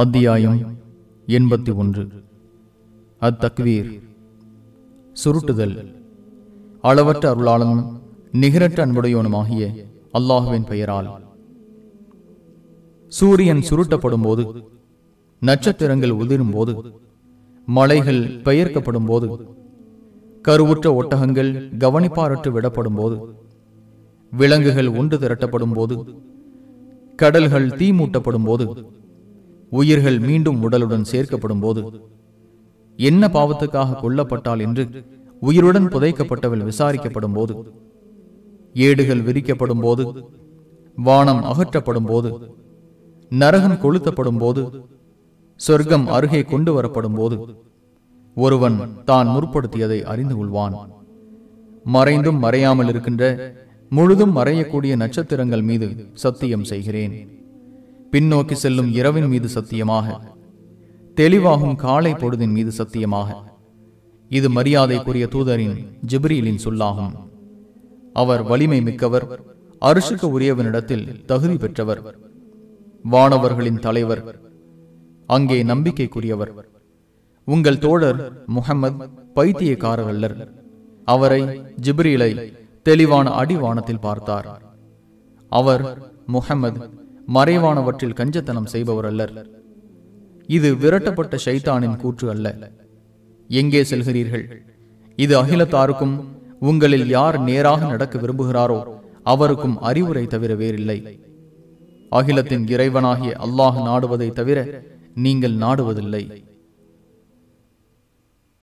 அத்தியாயம் எண்பத்தி ஒன்று அத்தக்வீர் சுருட்டுதல் அளவற்ற அருளாளனும் நிகரற்ற அன்புடையவனுமாகிய அல்லாஹுவின் பெயரால் சூரியன் சுருட்டப்படும் போது நட்சத்திரங்கள் உதிரும் போது மலைகள் பெயர்க்கப்படும் போது கருவுற்ற ஒட்டகங்கள் கவனிப்பாரற்று விடப்படும் போது விலங்குகள் ஒன்று திரட்டப்படும் போது கடல்கள் தீ மூட்டப்படும் போது உயிர்கள் மீண்டும் உடலுடன் சேர்க்கப்படும் போது என்ன பாவத்துக்காக கொல்லப்பட்டால் என்று உயிருடன் புதைக்கப்பட்டவள் விசாரிக்கப்படும் போது ஏடுகள் விரிக்கப்படும் போது வானம் அகற்றப்படும் போது நரகம் கொளுத்தப்படும் போது சொர்க்கம் அருகே கொண்டு வரப்படும் போது ஒருவன் தான் முற்படுத்தியதை அறிந்து கொள்வான் மறைந்தும் மறையாமல் இருக்கின்ற முழுதும் மறையக்கூடிய நட்சத்திரங்கள் மீது சத்தியம் செய்கிறேன் பின்னோக்கி செல்லும் இரவின் மீது சத்தியமாக தெளிவாகும் காலை பொழுதின் மீது சத்தியமாக இது மரியாதைக்குரிய தூதரின் ஜிப்ரீலின் சொல்லாகும் அவர் வலிமை மிக்கவர் அரிசுக்கு உரியவனிடத்தில் தகுதி பெற்றவர் வானவர்களின் தலைவர் அங்கே நம்பிக்கைக்குரியவர் உங்கள் தோழர் முகமது பைத்தியக்காரர் அவரை ஜிப்ரீலை தெளிவான அடிவானத்தில் பார்த்தார் அவர் முகமது மறைவானவற்றில் கஞ்சத்தனம் செய்பவர் அல்லர் இது விரட்டப்பட்ட ஷைத்தானின் கூற்று அல்ல எங்கே செல்கிறீர்கள் இது அகிலத்தாருக்கும் உங்களில் யார் நேராக நடக்க விரும்புகிறாரோ அவருக்கும் அறிவுரை தவிர வேறில்லை அகிலத்தின் இறைவனாகிய அல்லாஹ் நாடுவதை தவிர நீங்கள் நாடுவதில்லை